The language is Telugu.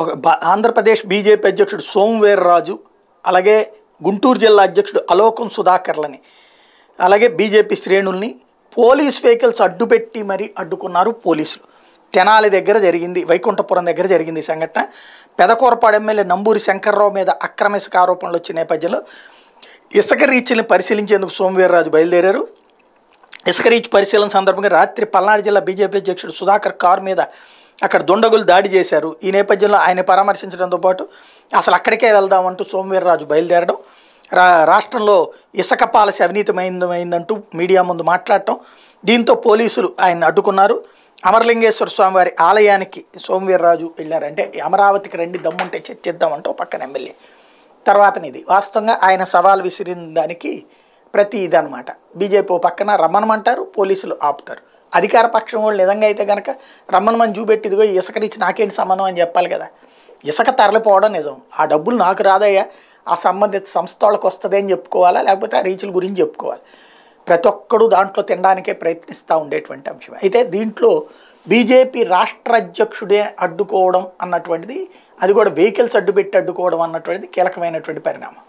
ఒక ఆంధ్రప్రదేశ్ బీజేపీ అధ్యక్షుడు సోమవీర్రాజు అలాగే గుంటూరు జిల్లా అధ్యక్షుడు అలోకం సుధాకర్లని అలాగే బీజేపీ శ్రేణుల్ని పోలీస్ వెహికల్స్ అడ్డుపెట్టి మరీ అడ్డుకున్నారు పోలీసులు తెనాలి దగ్గర జరిగింది వైకుంఠపురం దగ్గర జరిగింది సంఘటన పెదకూరపాడు ఎమ్మెల్యే నంబూరి శంకర్రావు మీద అక్రమ ఇసుక ఆరోపణలు వచ్చిన నేపథ్యంలో ఇసుక రీచ్ని పరిశీలించేందుకు సోమవీర్రాజు బయలుదేరారు ఇసుక రీచ్ పరిశీలన సందర్భంగా రాత్రి పల్నాడు జిల్లా బీజేపీ అధ్యక్షుడు సుధాకర్ కారు మీద అక్కడ దుండగులు దాడి చేశారు ఈ నేపథ్యంలో ఆయన పరామర్శించడంతో పాటు అసలు అక్కడికే వెళ్దామంటూ సోమవీర్రాజు బయలుదేరడం రా రాష్ట్రంలో ఇసుక పాలసీ అవినీతమైందమైందంటూ మీడియా ముందు మాట్లాడటం దీంతో పోలీసులు ఆయన అడ్డుకున్నారు అమరలింగేశ్వర స్వామివారి ఆలయానికి సోమవీర్రాజు వెళ్ళారంటే అమరావతికి రండి దమ్ముంటే చర్చిద్దామంటూ పక్కన ఎమ్మెల్యే తర్వాతనిది వాస్తవంగా ఆయన సవాల్ విసిరిన దానికి ప్రతి ఇదనమాట బీజేపీ పక్కన రమ్మనమంటారు పోలీసులు ఆపుతారు అధికార పక్షం వాళ్ళు నిజంగా అయితే కనుక రమ్మనమని చూపెట్టిదిగో ఇసుకనిచ్చి నాకేంటి సంబంధం అని చెప్పాలి కదా ఇసుక తరలిపోవడం నిజం ఆ డబ్బులు నాకు రాదయ్యా ఆ సంబంధిత సంస్థ వాళ్ళకి వస్తుంది అని చెప్పుకోవాలా లేకపోతే ఆ రీచుల గురించి చెప్పుకోవాలి ప్రతి ఒక్కడు దాంట్లో తినడానికే ప్రయత్నిస్తూ ఉండేటువంటి అంశం అయితే దీంట్లో బీజేపీ రాష్ట్ర అధ్యక్షుడే అడ్డుకోవడం అన్నటువంటిది అది కూడా వెహికల్స్ అడ్డుపెట్టి అడ్డుకోవడం అన్నటువంటిది కీలకమైనటువంటి పరిణామం